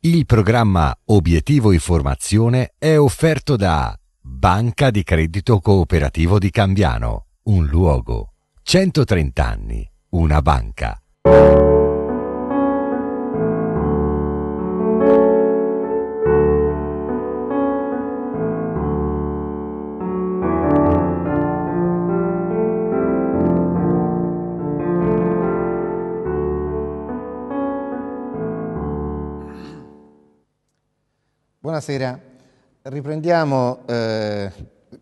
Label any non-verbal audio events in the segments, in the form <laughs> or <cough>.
Il programma Obiettivo Informazione è offerto da Banca di Credito Cooperativo di Cambiano, un luogo, 130 anni, una banca. Buonasera. Riprendiamo eh,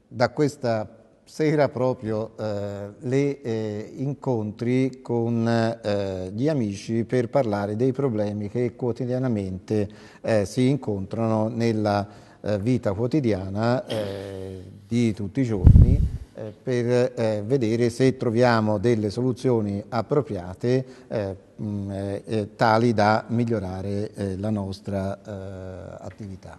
da questa sera proprio eh, le eh, incontri con eh, gli amici per parlare dei problemi che quotidianamente eh, si incontrano nella eh, vita quotidiana eh, di tutti i giorni eh, per eh, vedere se troviamo delle soluzioni appropriate eh, mh, eh, tali da migliorare la nostra attività.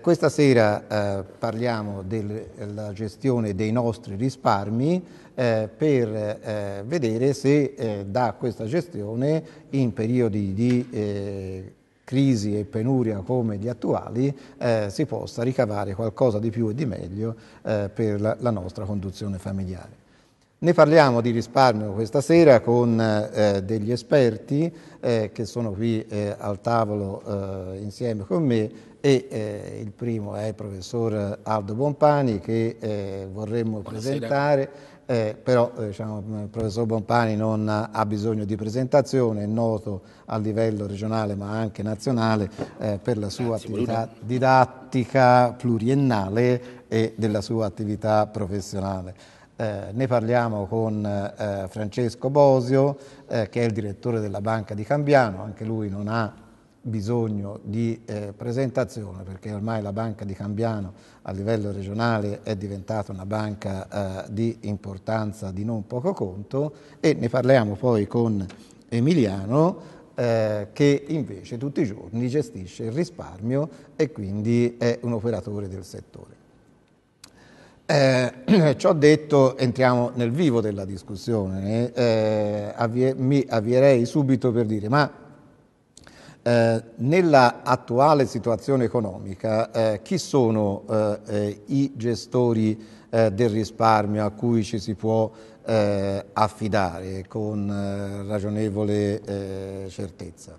questa sera parliamo della gestione dei nostri risparmi per vedere se da questa gestione in periodi di crisi e penuria come gli attuali, eh, si possa ricavare qualcosa di più e di meglio eh, per la, la, nostra conduzione familiare. Ne parliamo di risparmio questa sera con eh, degli esperti eh, che sono qui eh, al tavolo eh, insieme con me e il primo è il professor Aldo Bompani che vorremmo Buonasera. presentare eh, però eh, diciamo, il professor Bompani non ha bisogno di presentazione, è noto a livello regionale ma anche nazionale eh, per la sua Grazie, attività Bruno. didattica pluriennale e della sua attività professionale. Eh, ne parliamo con eh, Francesco Bosio, eh, che è il direttore della Banca di Cambiano, anche lui non ha bisogno di eh, presentazione perché ormai la banca di Cambiano a livello regionale è diventata una banca eh, di importanza di non poco conto e ne parliamo poi con Emiliano eh, che invece tutti i giorni gestisce il risparmio e quindi è un operatore del settore. Eh, <clears throat> ciò detto, entriamo nel vivo della discussione. Eh, avvie, mi avvierei subito per dire: ma eh, nella attuale situazione economica, eh, chi sono eh, eh i gestori eh, del risparmio a cui ci si può affidare con ragionevole certezza?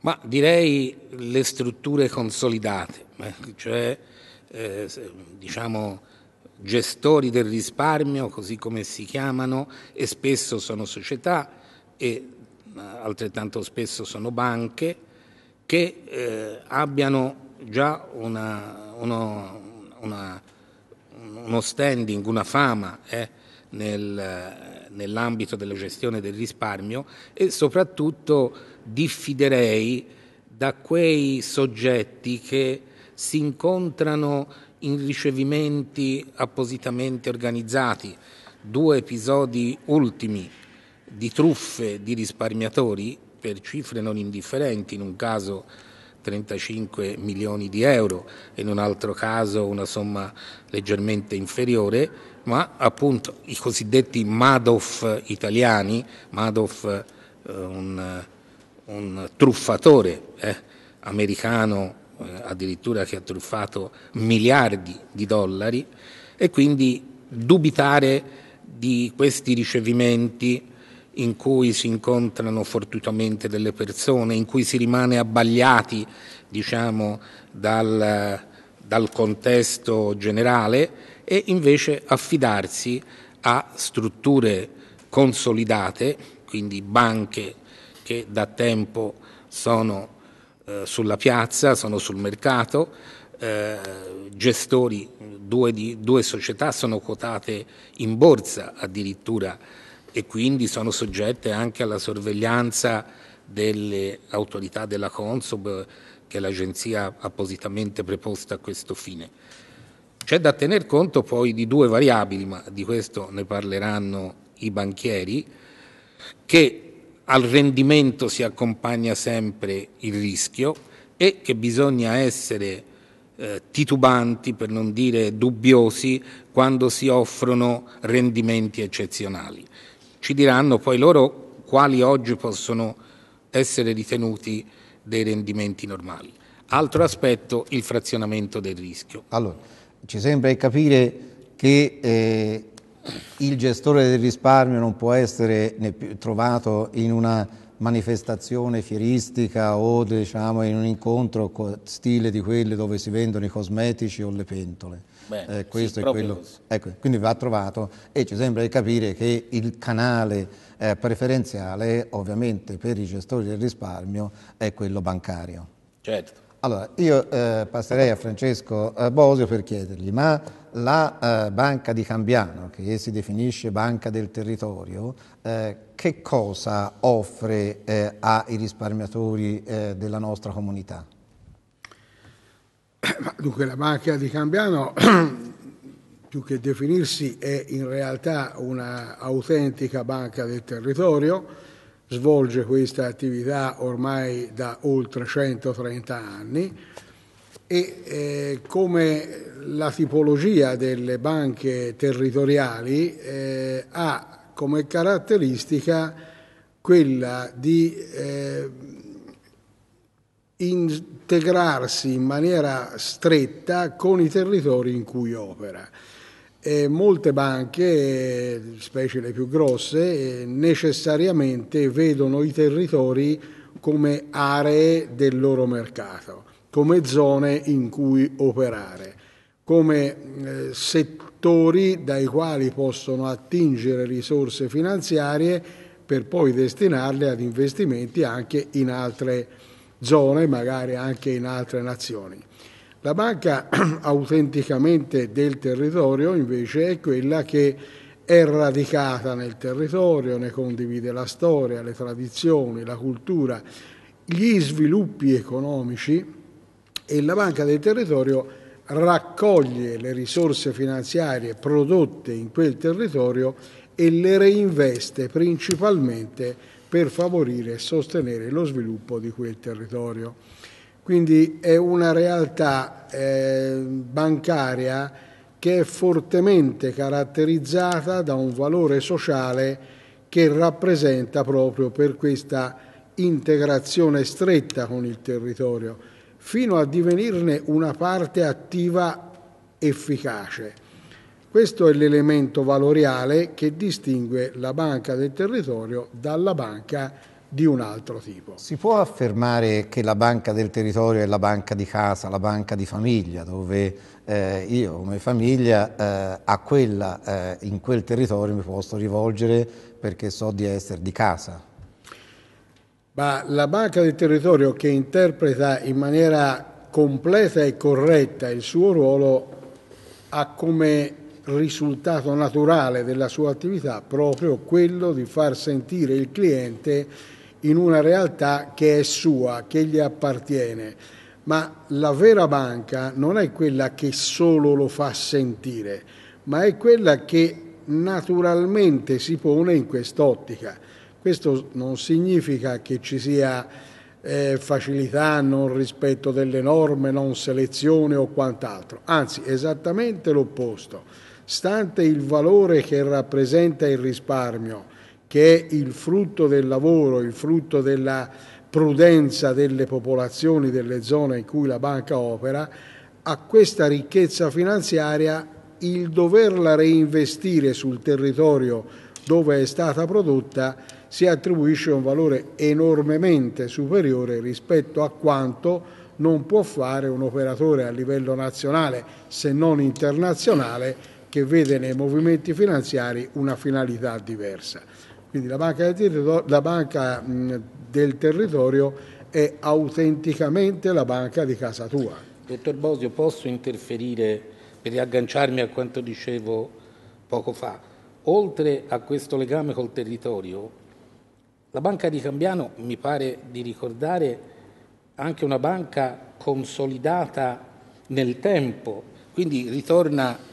Ma direi le strutture consolidate, cioè diciamo gestori del risparmio, così come si chiamano, e spesso sono società e altrettanto spesso sono banche, che eh, abbiano già una, uno, una, uno, standing, una fama eh, nel, nell'ambito della gestione del risparmio e soprattutto diffiderei da quei soggetti che si incontrano in ricevimenti appositamente organizzati. Due episodi ultimi di truffe di risparmiatori per cifre non indifferenti, in un caso 35 milioni di euro, in un altro caso una somma leggermente inferiore, ma appunto i cosiddetti Madoff italiani, Madoff eh, un, un, truffatore eh, americano eh, addirittura che ha truffato miliardi di dollari e quindi dubitare di questi ricevimenti in cui si incontrano fortuitamente delle persone, in cui si rimane abbagliati diciamo, dal, dal contesto generale e invece affidarsi a strutture consolidate, quindi banche che da tempo sono eh, sulla piazza, sono sul mercato, eh, gestori, due, di, due società sono quotate in borsa addirittura e quindi sono soggette anche alla sorveglianza delle autorità della Consob, che è l'agenzia appositamente preposta a questo fine. C'è da tener conto poi di due variabili, ma di questo ne parleranno i banchieri, che al rendimento si accompagna sempre il rischio e che bisogna essere eh, titubanti, per non dire dubbiosi, quando si offrono rendimenti eccezionali ci diranno poi loro quali oggi possono essere ritenuti dei rendimenti normali. Altro aspetto, il frazionamento del rischio. Allora, ci sembra di capire che eh, il gestore del risparmio non può essere trovato in una manifestazione fieristica o diciamo, in un incontro stile di quelle dove si vendono i cosmetici o le pentole Beh, eh, questo sì, è quello. Ecco, quindi va trovato e ci sembra di capire che il canale eh, preferenziale ovviamente per i gestori del risparmio è quello bancario. Certo. Allora, io eh, passerei a Francesco eh, Bosio per chiedergli, ma la eh, banca di Cambiano, che si definisce banca del territorio, eh, che cosa offre eh, ai risparmiatori eh, della nostra comunità? <coughs> Dunque la banca di Cambiano, <clears throat> più che definirsi, è in realtà un'autentica banca del territorio, svolge questa attività ormai da oltre 130 anni e eh, come la tipologia delle banche territoriali eh, ha come caratteristica quella di eh, integrarsi in maniera stretta con i territori in cui opera. E molte banche, specie le più grosse, necessariamente vedono i territori come aree del loro mercato, come zone in cui operare, come eh, settori dai quali possono attingere risorse finanziarie per poi destinarle ad investimenti anche in altre zone zone, magari anche in altre nazioni. La banca <clears throat> autenticamente del territorio invece è quella che è radicata nel territorio, ne condivide la storia, le tradizioni, la cultura, gli sviluppi economici e la banca del territorio raccoglie le risorse finanziarie prodotte in quel territorio e le reinveste principalmente per favorire e sostenere lo sviluppo di quel territorio. Quindi è una realtà eh, bancaria che è fortemente caratterizzata da un valore sociale che rappresenta proprio per questa integrazione stretta con il territorio, fino a divenirne una parte attiva efficace questo è l'elemento valoriale che distingue la banca del territorio dalla banca di un altro tipo. Si può affermare che la banca del territorio è la banca di casa, la banca di famiglia, dove eh, io come famiglia eh, a quella, eh, in quel territorio mi posso rivolgere perché so di essere di casa. Ma la banca del territorio che interpreta in maniera completa e corretta il suo ruolo ha come risultato naturale della sua attività proprio quello di far sentire il cliente in una realtà che è sua, che gli appartiene. Ma la vera banca non è quella che solo lo fa sentire, ma è quella che naturalmente si pone in quest'ottica. Questo non significa che ci sia eh, facilità, non rispetto delle norme, non selezione o quant'altro, anzi esattamente l'opposto stante il valore che rappresenta il risparmio, che è il frutto del lavoro, il frutto della prudenza delle popolazioni delle zone in cui la banca opera, a questa ricchezza finanziaria il doverla reinvestire sul territorio dove è stata prodotta si attribuisce un valore enormemente superiore rispetto a quanto non può fare un operatore a livello nazionale se non internazionale che vede nei movimenti finanziari una finalità diversa. Quindi la banca del territorio, la banca del territorio è autenticamente la banca di casa tua. Dottor Bosio, posso interferire per riagganciarmi a quanto dicevo poco fa? Oltre a questo legame col territorio, la banca di Cambiano mi pare di ricordare anche una banca consolidata nel tempo, quindi ritorna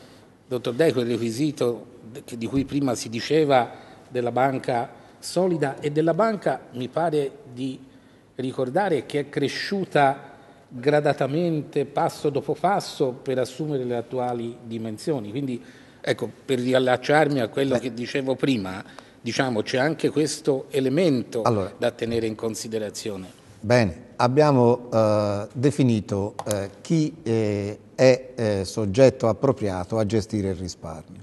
Dottor Deco, il requisito di cui prima si diceva della banca solida e della banca mi pare di ricordare che è cresciuta gradatamente passo dopo passo per assumere le attuali dimensioni. Quindi ecco, per riallacciarmi a quello Beh. che dicevo prima, diciamo c'è anche questo elemento allora. da tenere in considerazione. Bene, abbiamo eh, definito eh, chi eh, è eh, soggetto appropriato a gestire il risparmio.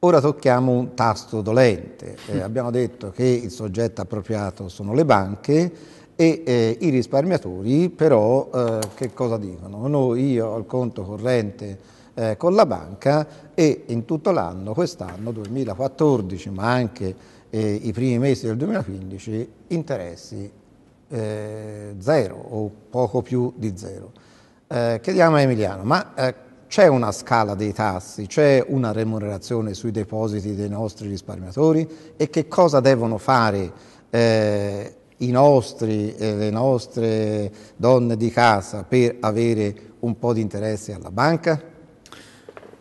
Ora tocchiamo un tasto dolente. Eh, mm. abbiamo detto che il soggetto appropriato sono le banche e eh, i risparmiatori però che cosa dicono? Noi, io ho il conto corrente con la banca e in tutto l'anno, quest'anno 2014 ma anche i primi mesi del 2015, interessi eh, zero o poco più di zero. Eh, chiediamo a Emiliano, ma eh, c'è una scala dei tassi, c'è una remunerazione sui depositi dei nostri risparmiatori e che cosa devono fare eh, i nostri, e le nostre donne di casa per avere un po' di interesse alla banca?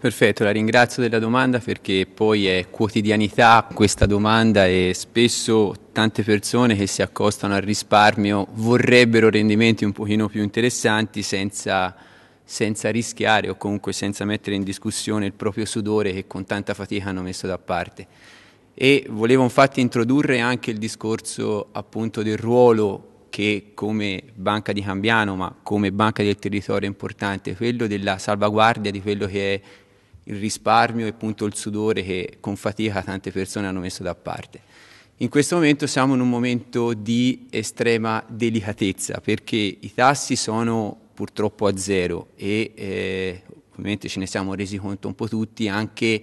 Perfetto, la ringrazio della domanda perché poi è quotidianità questa domanda e spesso tante persone che si accostano al risparmio vorrebbero rendimenti un pochino più interessanti senza, senza rischiare o comunque senza mettere in discussione il proprio sudore che con tanta fatica hanno messo da parte. E volevo infatti introdurre anche il discorso appunto del ruolo che come banca di Cambiano, ma come banca del territorio è importante, quello della salvaguardia di quello che è il risparmio e appunto il sudore che con fatica tante persone hanno messo da parte. In questo momento siamo in un momento di estrema delicatezza perché i tassi sono purtroppo a zero e eh, ovviamente ce ne siamo resi conto un po' tutti anche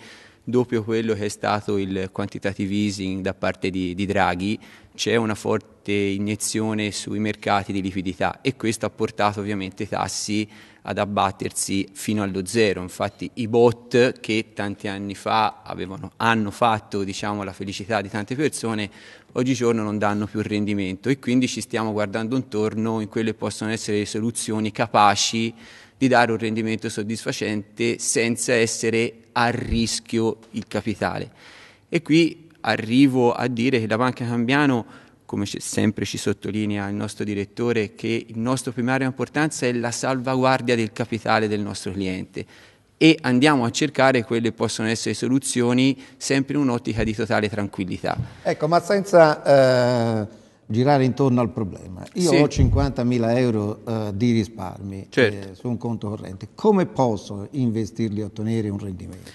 doppio quello che è stato il quantitative easing da parte di, di Draghi, c'è una forte iniezione sui mercati di liquidità e questo ha portato ovviamente i tassi ad abbattersi fino allo zero. Infatti i bot che tanti anni fa avevano, hanno fatto diciamo, la felicità di tante persone, oggigiorno non danno più rendimento e quindi ci stiamo guardando intorno in quelle che possono essere soluzioni capaci di dare un rendimento soddisfacente senza essere a rischio il capitale. E qui arrivo a dire che la Banca Cambiano, come sempre ci sottolinea il nostro direttore, che il nostro primario importanza è la salvaguardia del capitale del nostro cliente e andiamo a cercare quelle che possono essere soluzioni sempre in un'ottica di totale tranquillità. Ecco, ma senza... Eh girare intorno al problema. Io sì. ho 50.000 euro uh, di risparmi certo. eh, su un conto corrente. Come posso investirli e ottenere un rendimento?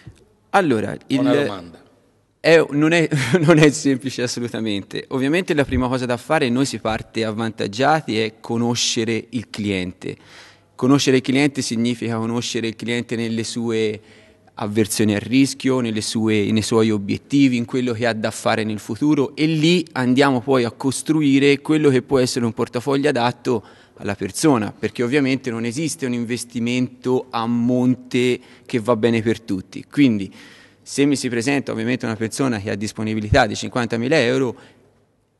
Allora, Buona il... domanda. È, non, è, <laughs> non, è, semplice assolutamente. Ovviamente la prima cosa da fare, noi si parte avvantaggiati, è conoscere il cliente. Conoscere il cliente significa conoscere il cliente nelle sue avversione al rischio, sue, nei suoi obiettivi, in quello che ha da fare nel futuro e lì andiamo poi a costruire quello che può essere un portafoglio adatto alla persona, perché ovviamente non esiste un investimento a monte che va bene per tutti. Quindi se mi si presenta ovviamente una persona che ha disponibilità di 50.000 euro,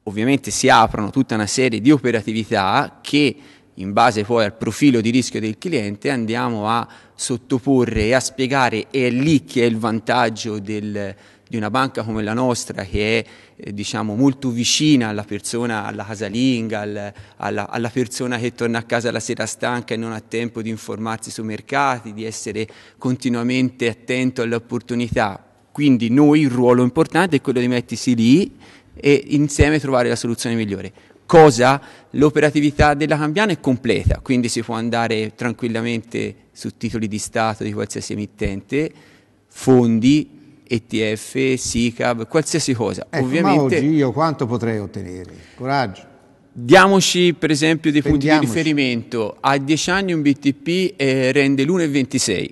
ovviamente si aprono tutta una serie di operatività che in base poi al profilo di rischio del cliente andiamo a sottoporre e a spiegare è lì che è il vantaggio del, di una banca come la nostra che è eh, diciamo, molto vicina alla persona, alla casalinga, al, alla, alla, persona che torna a casa la sera stanca e non ha tempo di informarsi sui mercati, di essere continuamente attento alle opportunità. Quindi noi il ruolo importante è quello di mettersi lì e insieme trovare la soluzione migliore cosa l'operatività della cambiana è completa, quindi si può andare tranquillamente su titoli di Stato di qualsiasi emittente, fondi, ETF, SICAV, qualsiasi cosa. Ecco, Ovviamente, oggi io quanto potrei ottenere? Coraggio. Diamoci per esempio dei punti di riferimento. A 10 anni un BTP eh, rende l'1,26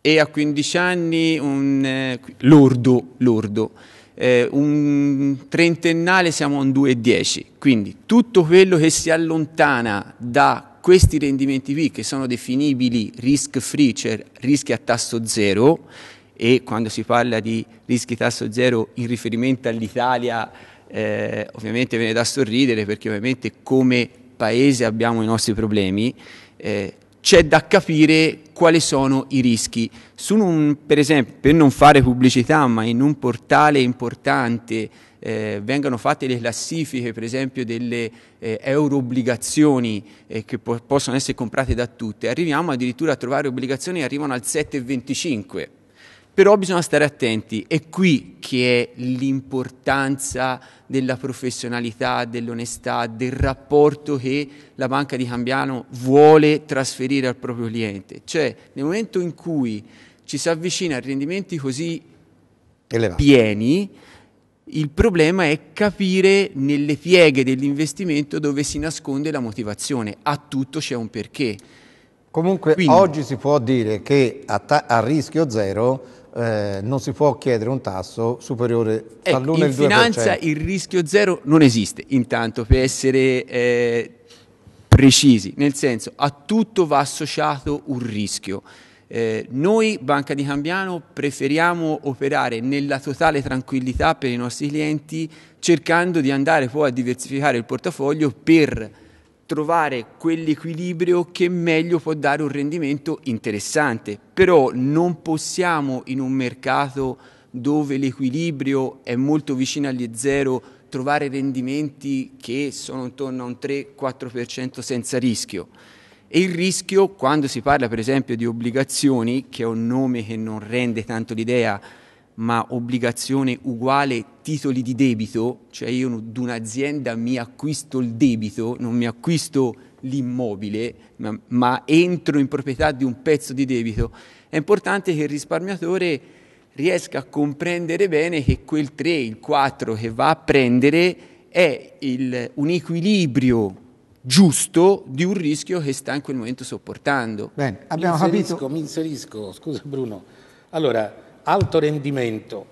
e a 15 anni un eh, lordo, lordo eh, un trentennale siamo a un 2,10, quindi tutto quello che si allontana da questi rendimenti qui che sono definibili risk free, cioè rischi a tasso zero, e quando si parla di rischi tasso zero in riferimento all'Italia eh, ovviamente viene da sorridere perché ovviamente come paese abbiamo i nostri problemi, eh, c'è da capire quali sono i rischi. Un, per esempio, per non fare pubblicità, ma in un portale importante eh, vengano fatte le classifiche, per esempio, delle eh, euro obbligazioni eh, che po- possono essere comprate da tutte, arriviamo addirittura a trovare obbligazioni che arrivano al 7,25 però bisogna stare attenti, è qui che è l'importanza della professionalità, dell'onestà, del rapporto che la banca di Cambiano vuole trasferire al proprio cliente. Cioè, nel momento in cui ci si avvicina a rendimenti così Elevato. pieni, il problema è capire nelle pieghe dell'investimento dove si nasconde la motivazione. A tutto c'è un perché. Comunque Quindi, oggi si può dire che a, ta- a rischio zero eh, non si può chiedere un tasso superiore ecco, all'1 e 2%. In finanza il rischio zero non esiste, intanto per essere eh, precisi, nel senso a tutto va associato un rischio. Eh, noi, Banca di Cambiano, preferiamo operare nella totale tranquillità per i nostri clienti, cercando di andare poi a diversificare il portafoglio per trovare quell'equilibrio che meglio può dare un rendimento interessante. Però non possiamo in un mercato dove l'equilibrio è molto vicino agli zero trovare rendimenti che sono intorno a un 3-4% senza rischio. E il rischio, quando si parla per esempio di obbligazioni, che è un nome che non rende tanto l'idea ma obbligazione uguale titoli di debito, cioè io un'azienda mi acquisto il debito, non mi acquisto l'immobile, ma, ma, entro in proprietà di un pezzo di debito, è importante che il risparmiatore riesca a comprendere bene che quel 3, il 4 che va a prendere è il, un equilibrio giusto di un rischio che sta in quel momento sopportando. Bene, abbiamo mi inserisco, capito. Mi inserisco, scusa Bruno. Allora, alto rendimento,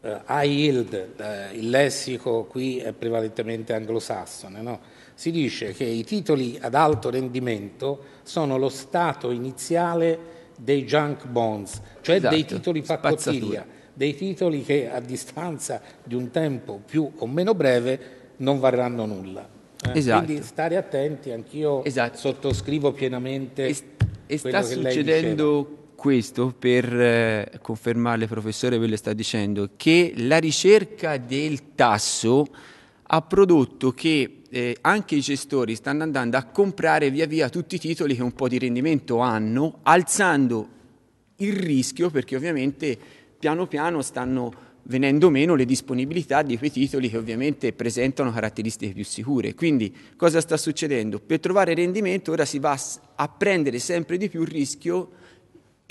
eh, high yield, eh, il lessico qui è prevalentemente anglosassone, no? si dice che i titoli ad alto rendimento sono lo stato iniziale dei junk bonds, cioè esatto. dei titoli faccottiglia, dei titoli che a distanza di un tempo più o meno breve non varranno nulla. Eh? Esatto. Quindi stare attenti, anch'io esatto. sottoscrivo pienamente. E, e sta succedendo questo per eh, confermarle, professore quello che sta dicendo che la ricerca del tasso ha prodotto che eh, anche i gestori stanno andando a comprare via via tutti i titoli che un po' di rendimento hanno, alzando il rischio perché ovviamente piano piano stanno venendo meno le disponibilità di quei titoli che ovviamente presentano caratteristiche più sicure. Quindi cosa sta succedendo? Per trovare rendimento ora si va a prendere sempre di più il rischio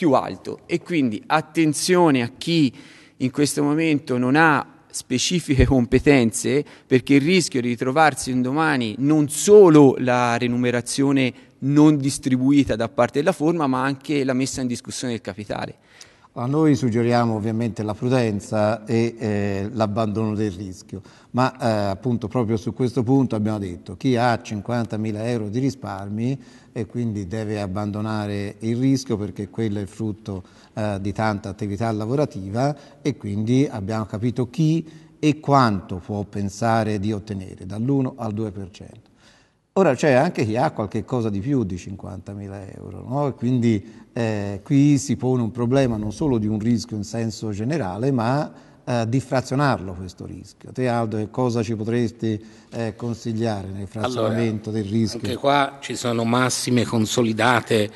più alto e quindi attenzione a chi in questo momento non ha specifiche competenze perché il rischio di trovarsi un domani non solo la remunerazione non distribuita da parte della forma ma anche la messa in discussione del capitale. Ma noi suggeriamo ovviamente la prudenza e eh, l'abbandono del rischio, ma eh, appunto proprio su questo punto abbiamo detto chi ha 50.000 euro di risparmi e quindi deve abbandonare il rischio perché quello è frutto eh, di tanta attività lavorativa e quindi abbiamo capito chi e quanto può pensare di ottenere, dall'1 al 2%. Ora c'è anche chi ha qualche cosa di più di 50.000 euro, no? quindi eh, qui si pone un problema non solo di un rischio in senso generale, ma eh, di frazionarlo questo rischio. Te Aldo, che cosa ci potresti eh, consigliare nel frazionamento allora, del rischio? Anche qua ci sono massime consolidate,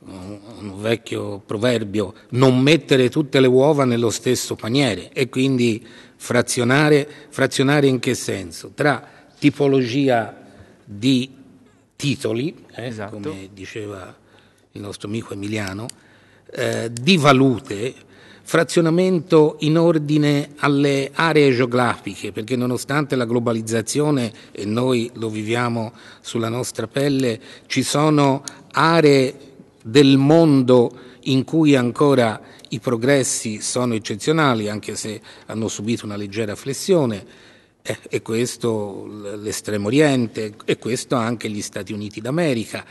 un, vecchio proverbio, non mettere tutte le uova nello stesso paniere e quindi frazionare, frazionare in che senso? Tra tipologia di titoli, eh, esatto. come diceva il nostro amico Emiliano, eh, di valute, frazionamento in ordine alle aree geografiche, perché nonostante la globalizzazione, e noi lo viviamo sulla nostra pelle, ci sono aree del mondo in cui ancora i progressi sono eccezionali, anche se hanno subito una leggera flessione, eh, e questo l'Estremo Oriente, e questo anche gli Stati Uniti d'America,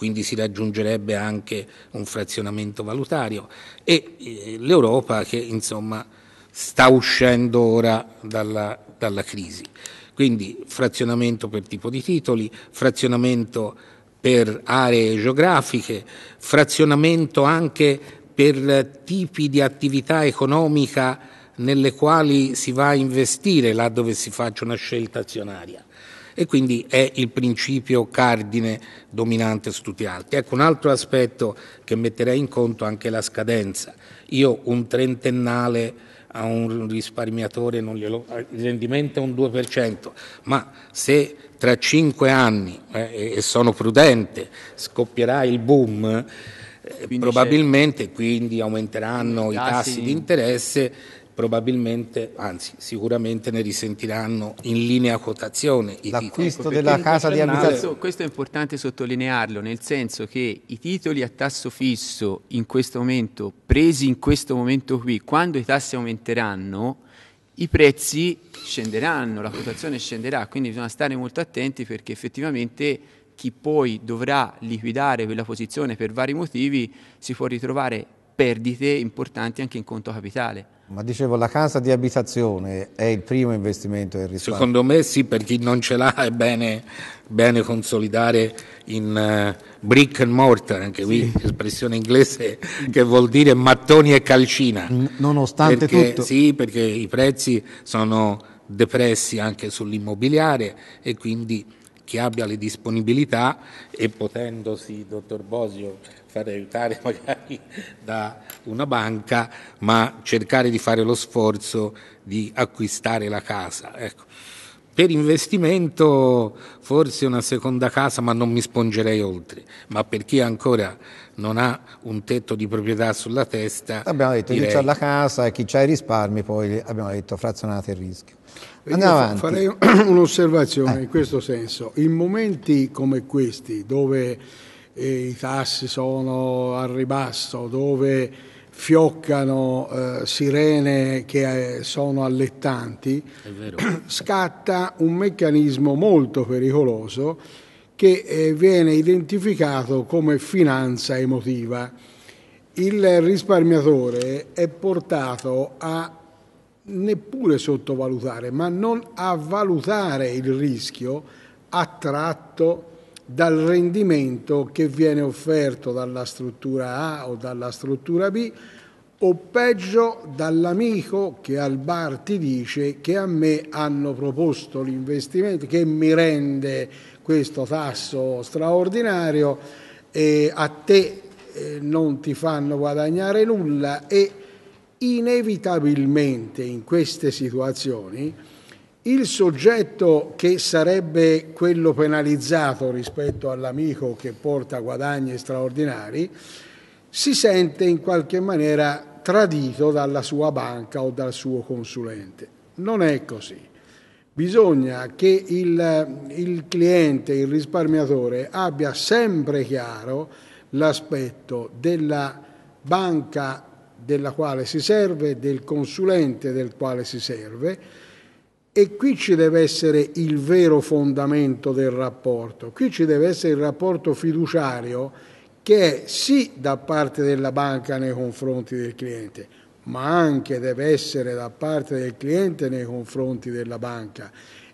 quindi si raggiungerebbe anche un frazionamento valutario e eh, l'Europa che insomma sta uscendo ora dalla, dalla crisi. Quindi frazionamento per tipo di titoli, frazionamento per aree geografiche, frazionamento anche per tipi di attività economica nelle quali si va a investire là dove si faccia una scelta azionaria e quindi è il principio cardine dominante su tutti gli altri. Ecco, un altro aspetto che metterei in conto è anche la scadenza. Io un trentennale a un risparmiatore non glielo, il rendimento è un 2%, ma se tra cinque anni, eh, e sono prudente, scoppierà il boom, eh, probabilmente quindi aumenteranno i tassi, i tassi di interesse probabilmente, anzi sicuramente ne risentiranno in linea quotazione. L'acquisto ecco, della casa di abitazione. Questo è importante sottolinearlo, nel senso che i titoli a tasso fisso in questo momento, presi in questo momento qui, quando i tassi aumenteranno, i prezzi scenderanno, la quotazione scenderà, quindi bisogna stare molto attenti perché effettivamente chi poi dovrà liquidare quella posizione per vari motivi si può ritrovare perdite importanti anche in conto capitale. Ma dicevo, la casa di abitazione è il primo investimento del risparmio? Secondo me sì, per chi non ce l'ha è bene, bene consolidare in uh, brick and mortar, anche qui sì. espressione inglese che vuol dire mattoni e calcina. N- nonostante perché, tutto. Sì, perché i prezzi sono depressi anche sull'immobiliare e quindi chi abbia le disponibilità e potendosi, dottor Bosio, fare aiutare <laughs> magari da una banca, ma cercare di fare lo sforzo di acquistare la casa. Ecco. Per investimento forse una seconda casa, ma non mi spongerei oltre. Ma per chi ancora non ha un tetto di proprietà sulla testa... Abbiamo detto, direi... chi c'ha la casa e chi c'ha i risparmi, poi abbiamo detto frazionate il rischio. Andiamo avanti. Farei <clears throat> un'osservazione eh. in questo senso. In momenti come questi, dove eh, i tassi sono al ribasso, dove fioccano eh, sirene che eh, sono allettanti, <clears throat> scatta un meccanismo molto pericoloso che eh, viene identificato come finanza emotiva. Il risparmiatore è portato a neppure sottovalutare, ma non avvalutare il rischio attratto dal rendimento che viene offerto dalla struttura A o dalla struttura B o peggio dall'amico che al bar ti dice che a me hanno proposto l'investimento che mi rende questo tasso straordinario e a te eh, non ti fanno guadagnare nulla e inevitabilmente in queste situazioni il soggetto che sarebbe quello penalizzato rispetto all'amico che porta guadagni straordinari si sente in qualche maniera tradito dalla sua banca o dal suo consulente. Non è così. Bisogna che il, il cliente, il risparmiatore, abbia sempre chiaro l'aspetto della banca della quale si serve, del consulente del quale si serve e qui ci deve essere il vero fondamento del rapporto, qui ci deve essere il rapporto fiduciario che è sì da parte della banca nei confronti del cliente, ma anche deve essere da parte del cliente nei confronti della banca.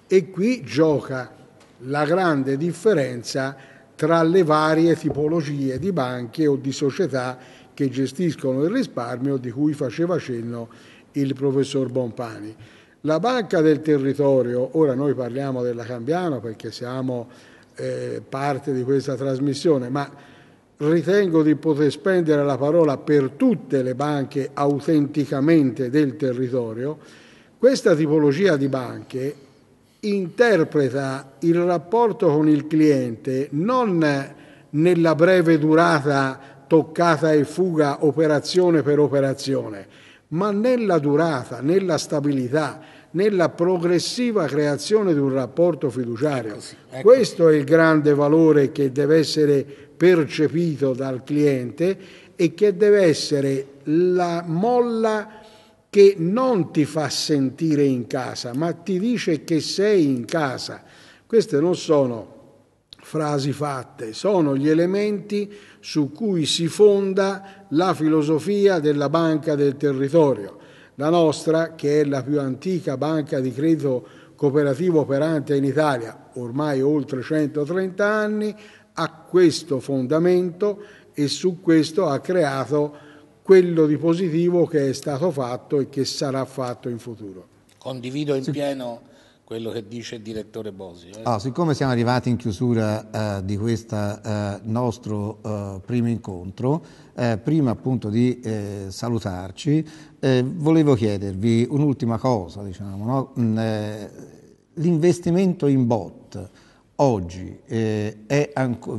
E qui gioca la grande differenza tra le varie tipologie di banche o di società che gestiscono il risparmio di cui faceva cenno il professor Bonpani. La banca del territorio, ora noi parliamo della Cambiano perché siamo eh, parte di questa trasmissione, ma ritengo di poter spendere la parola per tutte le banche autenticamente del territorio, questa tipologia di banche interpreta il rapporto con il cliente non nella breve durata toccata e fuga operazione per operazione, ma nella durata, nella stabilità, nella progressiva creazione di un rapporto fiduciario. Ecco sì, ecco. Questo è il grande valore che deve essere percepito dal cliente e che deve essere la molla che non ti fa sentire in casa, ma ti dice che sei in casa. Queste non sono frasi fatte, sono gli elementi su cui si fonda la filosofia della banca del territorio, la nostra che è la più antica banca di credito cooperativo operante in Italia, ormai oltre 130 anni, ha questo fondamento e su questo ha creato quello di positivo che è stato fatto e che sarà fatto in futuro. Condivido in pieno quello che dice il direttore Bosio. Eh. Ah, siccome siamo arrivati in chiusura eh, di questo eh, nostro eh, primo incontro, eh, prima appunto di eh, salutarci, volevo chiedervi un'ultima cosa, diciamo, no? Mm, l'investimento in bot oggi,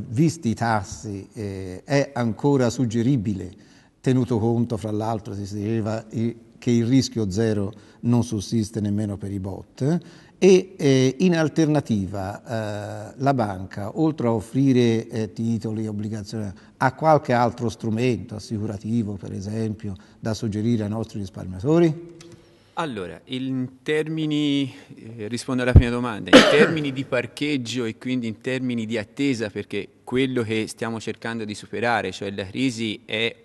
visti i tassi, è ancora suggeribile, tenuto conto fra l'altro, si diceva, che il rischio zero non sussiste nemmeno per i bot, e eh, in alternativa eh, la banca, oltre a offrire eh, titoli, obbligazioni, ha qualche altro strumento assicurativo, per esempio, da suggerire ai nostri risparmiatori? Allora, in termini, eh, rispondo alla prima domanda, in termini di parcheggio e quindi in termini di attesa, perché quello che stiamo cercando di superare, cioè la crisi, è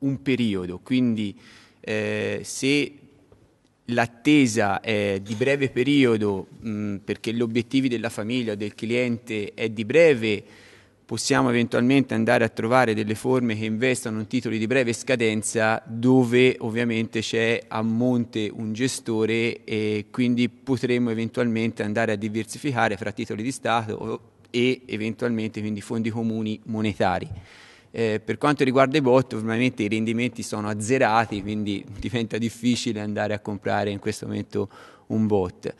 un periodo, quindi eh, se l'attesa è di breve periodo, mh, mm, perché gli obiettivi della famiglia o del cliente è di breve, possiamo eventualmente andare a trovare delle forme che investano in titoli di breve scadenza dove ovviamente c'è a monte un gestore e quindi potremmo eventualmente andare a diversificare fra titoli di Stato e eventualmente quindi fondi comuni monetari. Eh, per quanto riguarda i bot, ovviamente i rendimenti sono azzerati, quindi <laughs> diventa difficile andare a comprare in questo momento un bot.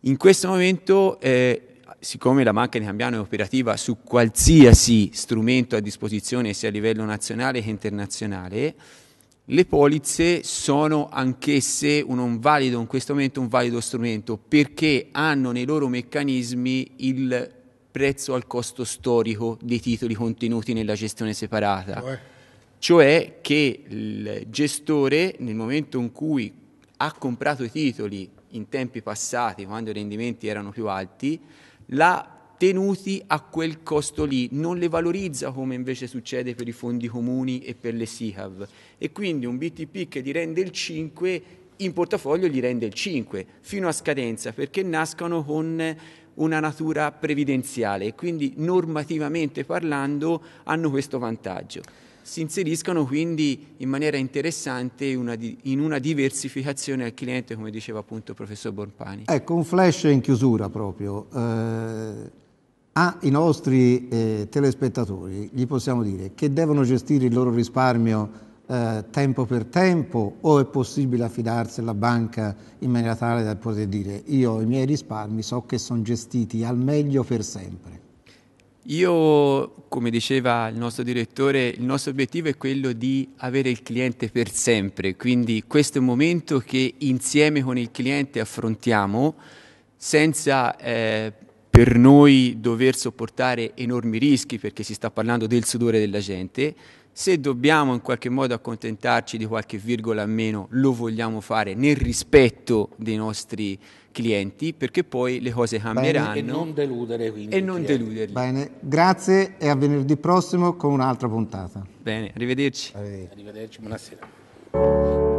In questo momento, eh, siccome la banca di Cambiano è operativa su qualsiasi strumento a disposizione, sia a livello nazionale che internazionale, le polizze sono anch'esse un valido, in questo momento un valido strumento perché hanno nei loro meccanismi il prezzo al costo storico dei titoli contenuti nella gestione separata. Cioè? cioè, che il gestore nel momento in cui ha comprato i titoli in tempi passati, quando i rendimenti erano più alti, l'ha tenuti a quel costo lì, non le valorizza come invece succede per i fondi comuni e per le SICAV. E quindi un BTP che gli rende il 5 in portafoglio gli rende il 5 fino a scadenza perché nascono con una natura previdenziale e quindi normativamente parlando hanno questo vantaggio. Si inseriscono quindi in maniera interessante una di, in una diversificazione al cliente, come diceva appunto il professor Borpani. Ecco, un flash in chiusura proprio. Eh ai nostri eh, telespettatori gli possiamo dire che devono gestire il loro risparmio eh, tempo per tempo o è possibile affidarsi alla banca in maniera tale da poter dire io i miei risparmi so che sono gestiti al meglio per sempre? Io, come diceva il nostro direttore, il nostro obiettivo è quello di avere il cliente per sempre, quindi questo è un momento che insieme con il cliente affrontiamo senza eh, per noi dover sopportare enormi rischi perché si sta parlando del sudore della gente, se dobbiamo in qualche modo accontentarci di qualche virgola a meno, lo vogliamo fare nel rispetto dei nostri clienti, perché poi le cose cambieranno. Bene, e non deludere quindi. E non deluderli. Bene, grazie e a venerdì prossimo con un'altra puntata. Bene, arrivederci. Arrivederci, arrivederci buonasera.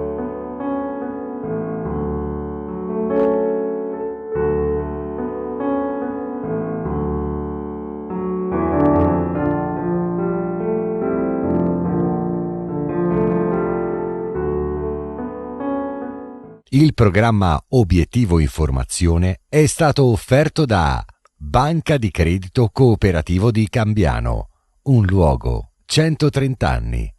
programma Obiettivo Informazione è stato offerto da Banca di Credito Cooperativo di Cambiano, un luogo 130 anni